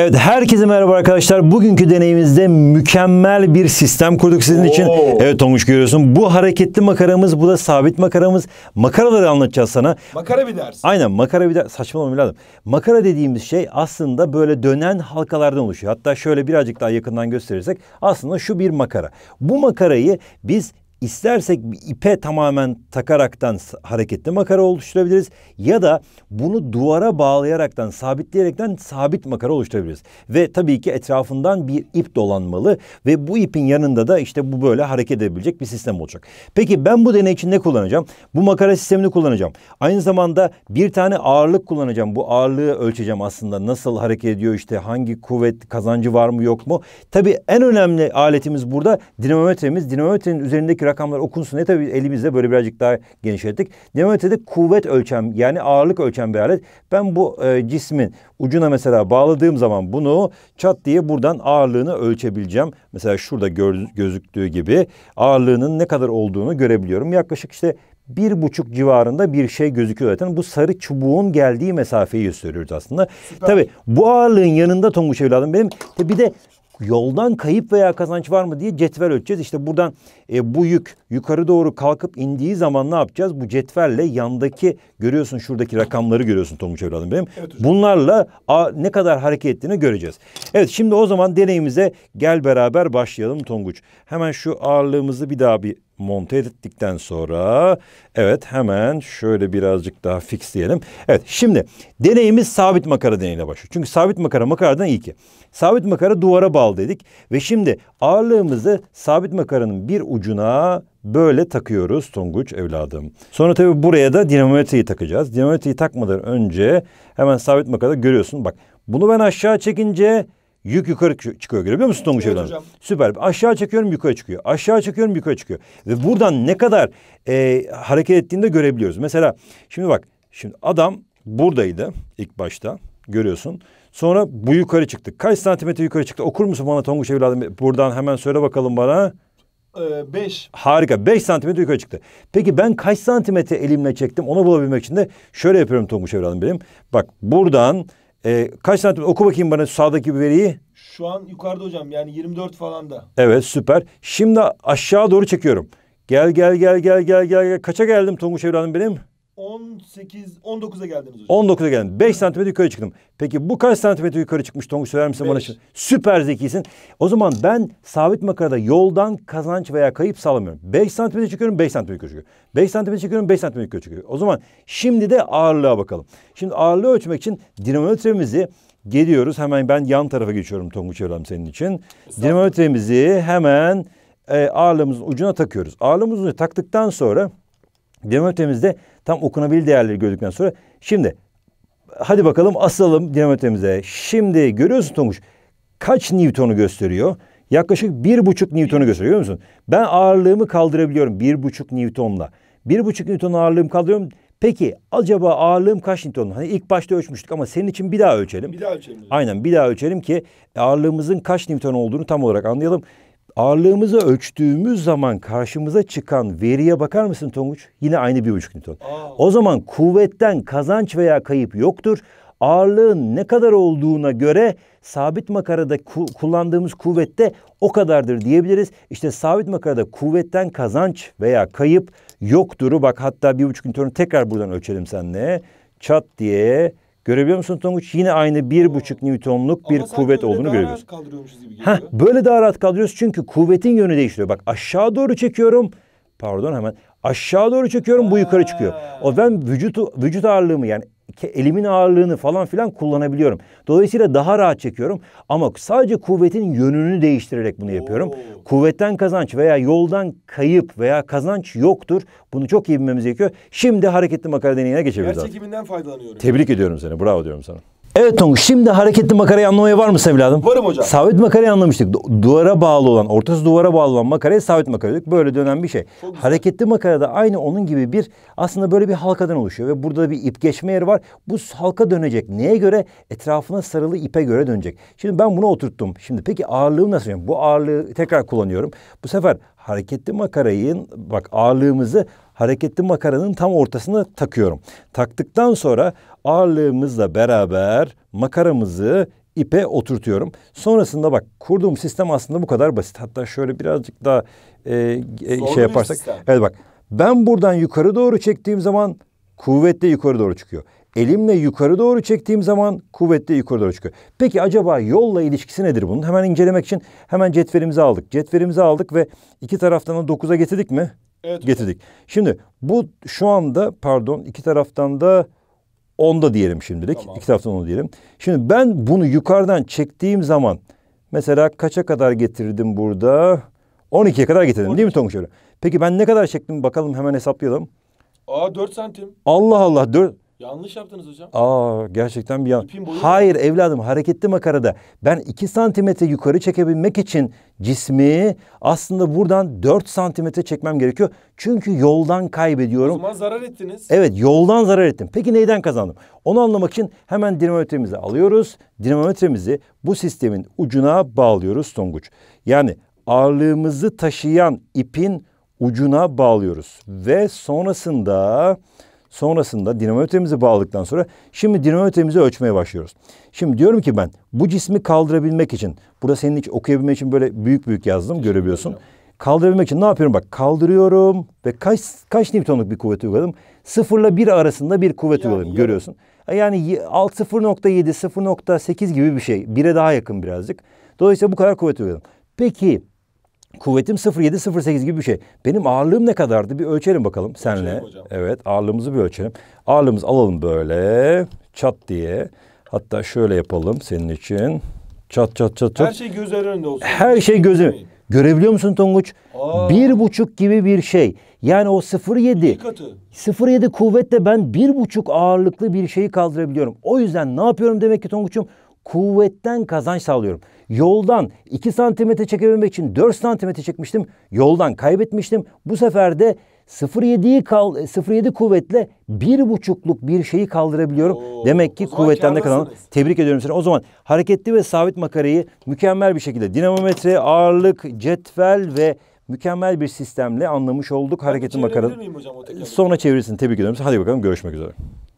Evet herkese merhaba arkadaşlar. Bugünkü deneyimizde mükemmel bir sistem kurduk sizin Oo. için. Evet Tonguç görüyorsun. Bu hareketli makaramız, bu da sabit makaramız. Makaraları anlatacağız sana. Makara bir ders. Aynen makara bir ders. Saçmalama evladım. Makara dediğimiz şey aslında böyle dönen halkalardan oluşuyor. Hatta şöyle birazcık daha yakından gösterirsek aslında şu bir makara. Bu makarayı biz İstersek bir ipe tamamen takaraktan hareketli makara oluşturabiliriz ya da bunu duvara bağlayaraktan sabitleyerekten sabit makara oluşturabiliriz. Ve tabii ki etrafından bir ip dolanmalı ve bu ipin yanında da işte bu böyle hareket edebilecek bir sistem olacak. Peki ben bu deney için ne kullanacağım? Bu makara sistemini kullanacağım. Aynı zamanda bir tane ağırlık kullanacağım. Bu ağırlığı ölçeceğim aslında. Nasıl hareket ediyor işte hangi kuvvet kazancı var mı yok mu? Tabii en önemli aletimiz burada dinamometremiz. Dinamometrenin üzerindeki rakamlar okunsun. E tabii elimizde böyle birazcık daha genişlettik. Dinamometrede kuvvet ölçem yani ağırlık ölçen bir alet. Ben bu e, cismin ucuna mesela bağladığım zaman bunu çat diye buradan ağırlığını ölçebileceğim. Mesela şurada göz, gözüktüğü gibi ağırlığının ne kadar olduğunu görebiliyorum. Yaklaşık işte bir buçuk civarında bir şey gözüküyor zaten. Bu sarı çubuğun geldiği mesafeyi gösteriyoruz aslında. Süper. Tabii bu ağırlığın yanında Tonguç evladım benim. Bir de yoldan kayıp veya kazanç var mı diye cetvel ölçeceğiz. İşte buradan e, bu yük yukarı doğru kalkıp indiği zaman ne yapacağız? Bu cetvelle yandaki görüyorsun şuradaki rakamları görüyorsun Tonguç evladım benim. Evet, Bunlarla a, ne kadar hareket ettiğini göreceğiz. Evet şimdi o zaman deneyimize gel beraber başlayalım Tonguç. Hemen şu ağırlığımızı bir daha bir monte ettikten sonra evet hemen şöyle birazcık daha fixleyelim. Evet şimdi deneyimiz sabit makara deneyine başlıyor. Çünkü sabit makara makaradan iyi ki. Sabit makara duvara bağlı dedik ve şimdi ağırlığımızı sabit makaranın bir ucuna böyle takıyoruz Tonguç evladım. Sonra tabii buraya da dinamometreyi takacağız. Dinamometreyi takmadan önce hemen sabit makarada görüyorsun. Bak bunu ben aşağı çekince Yük yukarı çıkıyor görebiliyor musun Tonguç evet, Süper. Aşağı çekiyorum yukarı çıkıyor. Aşağı çekiyorum yukarı çıkıyor. Ve buradan ne kadar e, hareket ettiğini de görebiliyoruz. Mesela şimdi bak şimdi adam buradaydı ilk başta görüyorsun. Sonra bu yukarı çıktı. Kaç santimetre yukarı çıktı? Okur musun bana Tonguç evladım? Buradan hemen söyle bakalım bana. Ee, beş. Harika. Beş santimetre yukarı çıktı. Peki ben kaç santimetre elimle çektim? Onu bulabilmek için de şöyle yapıyorum Tonguç evladım benim. Bak buradan e, kaç santim? Oku bakayım bana sağdaki bir veriyi. Şu an yukarıda hocam yani 24 falan da. Evet süper. Şimdi aşağı doğru çekiyorum. Gel gel gel gel gel gel. gel Kaça geldim Tonguç evladım benim? 18, 19'a geldiniz hocam. 19'a geldim. 5 santimetre yukarı çıktım. Peki bu kaç santimetre yukarı çıkmış Tonguç söyler misin bana? Süper zekisin. O zaman ben sabit makarada yoldan kazanç veya kayıp sağlamıyorum. 5 santimetre çıkıyorum 5 santimetre yukarı çıkıyor. 5 santimetre çıkıyorum 5 santimetre yukarı çıkıyor. O zaman şimdi de ağırlığa bakalım. Şimdi ağırlığı ölçmek için dinamometremizi geliyoruz. Hemen ben yan tarafa geçiyorum Tonguç Evlam senin için. Dinamometremizi hemen e, ağırlığımızın ucuna takıyoruz. Ağırlığımızın ucuna taktıktan sonra Dinamometremizde tam okunabilir değerleri gördükten sonra şimdi hadi bakalım asalım dinamometremize. Şimdi görüyorsun Tomuş kaç Newton'u gösteriyor? Yaklaşık bir buçuk Newton'u gösteriyor görüyor musun? Ben ağırlığımı kaldırabiliyorum bir buçuk Newton'la. Bir buçuk Newton ağırlığım kaldırıyorum. Peki acaba ağırlığım kaç Newton? Hani ilk başta ölçmüştük ama senin için bir daha ölçelim. Bir daha ölçelim. Aynen bir daha ölçelim ki ağırlığımızın kaç Newton olduğunu tam olarak anlayalım. Ağırlığımızı ölçtüğümüz zaman karşımıza çıkan veriye bakar mısın Tonguç? Yine aynı bir buçuk Newton. Aa. O zaman kuvvetten kazanç veya kayıp yoktur. Ağırlığın ne kadar olduğuna göre sabit makarada ku kullandığımız kuvvette o kadardır diyebiliriz. İşte sabit makarada kuvvetten kazanç veya kayıp yokturu. Bak hatta bir buçuk Newton'u tekrar buradan ölçelim seninle. Çat diye Görebiliyor musun Tonguç? Yine aynı bir buçuk Newton'luk bir Ama kuvvet olduğunu görüyoruz. Ha böyle daha rahat kaldırıyoruz çünkü kuvvetin yönü değişiyor. Bak aşağı doğru çekiyorum. Pardon hemen. Aşağı doğru çekiyorum bu yukarı çıkıyor. O ben vücut vücut ağırlığımı yani elimin ağırlığını falan filan kullanabiliyorum. Dolayısıyla daha rahat çekiyorum ama sadece kuvvetin yönünü değiştirerek bunu yapıyorum. Oo. Kuvvetten kazanç veya yoldan kayıp veya kazanç yoktur. Bunu çok iyi bilmemiz gerekiyor. Şimdi hareketli makara deneyine geçebiliriz. Yer çekiminden faydalanıyorum. Tebrik ediyorum seni. Bravo diyorum sana. Evet Tonguç şimdi hareketli makarayı anlamaya var mı evladım? Varım hocam. Sabit makarayı anlamıştık. duvara bağlı olan, ortası duvara bağlı olan makara'yı sabit makara dedik. Böyle dönen bir şey. Hareketli makara da aynı onun gibi bir aslında böyle bir halkadan oluşuyor. Ve burada bir ip geçme yeri var. Bu halka dönecek. Neye göre? Etrafına sarılı ipe göre dönecek. Şimdi ben bunu oturttum. Şimdi peki ağırlığı nasıl? bu ağırlığı tekrar kullanıyorum. Bu sefer hareketli makarayın bak ağırlığımızı hareketli makaranın tam ortasına takıyorum. Taktıktan sonra ağırlığımızla beraber makaramızı ipe oturtuyorum. Sonrasında bak kurduğum sistem aslında bu kadar basit. Hatta şöyle birazcık daha e, e, şey yaparsak. Sistem. Evet bak ben buradan yukarı doğru çektiğim zaman kuvvetle yukarı doğru çıkıyor. Elimle yukarı doğru çektiğim zaman kuvvetle yukarı doğru çıkıyor. Peki acaba yolla ilişkisi nedir bunun? Hemen incelemek için hemen cetvelimizi aldık. Cetvelimizi aldık ve iki taraftan da dokuza getirdik mi? evet, getirdik. Şimdi bu şu anda pardon iki taraftan da onda diyelim şimdilik. Tamam. İki taraftan onu diyelim. Şimdi ben bunu yukarıdan çektiğim zaman mesela kaça kadar getirdim burada? 12'ye kadar getirdim 12. değil mi Tonguç öyle? Peki ben ne kadar çektim bakalım hemen hesaplayalım. Aa 4 santim. Allah Allah 4. Yanlış yaptınız hocam. Aa gerçekten bir yan... Hayır mı? evladım hareketli makarada. Ben iki santimetre yukarı çekebilmek için cismi aslında buradan dört santimetre çekmem gerekiyor. Çünkü yoldan kaybediyorum. O zaman zarar ettiniz. Evet yoldan zarar ettim. Peki neyden kazandım? Onu anlamak için hemen dinamometremizi alıyoruz. Dinamometremizi bu sistemin ucuna bağlıyoruz Tonguç. Yani ağırlığımızı taşıyan ipin ucuna bağlıyoruz. Ve sonrasında Sonrasında dinamometremizi bağladıktan sonra şimdi dinamometremizi ölçmeye başlıyoruz. Şimdi diyorum ki ben bu cismi kaldırabilmek için burada senin hiç okuyabilmek için böyle büyük büyük yazdım görebiliyorsun. Kaldırabilmek için ne yapıyorum bak kaldırıyorum ve kaç kaç newtonluk bir kuvvet uyguladım? Sıfırla bir arasında bir kuvvet yani, uyguladım görüyorsun. E, yani 0.7 0.8 gibi bir şey bire daha yakın birazcık. Dolayısıyla bu kadar kuvvet uyguladım. Peki Kuvvetim 0.7-0.8 gibi bir şey. Benim ağırlığım ne kadardı? Bir ölçelim bakalım senle. Evet ağırlığımızı bir ölçelim. Ağırlığımızı alalım böyle çat diye. Hatta şöyle yapalım senin için. Çat çat çat çat. Her şey gözlerin önünde olsun. Her şey, şey gözü. Görebiliyor musun Tonguç? Aa. Bir buçuk gibi bir şey. Yani o 0.7. yedi kuvvetle ben bir buçuk ağırlıklı bir şeyi kaldırabiliyorum. O yüzden ne yapıyorum demek ki Tonguç'um? Kuvvetten kazanç sağlıyorum. Yoldan 2 santimetre çekebilmek için 4 santimetre çekmiştim. Yoldan kaybetmiştim. Bu sefer de 0.7'yi kal 0.7 kuvvetle bir buçukluk bir şeyi kaldırabiliyorum. Oo, Demek ki kuvvetten de Tebrik ediyorum seni. O zaman hareketli ve sabit makarayı mükemmel bir şekilde dinamometre, ağırlık, cetvel ve mükemmel bir sistemle anlamış olduk hareketli makaranın. Sonra çevirirsin. Tebrik ediyorum. Hadi bakalım görüşmek üzere.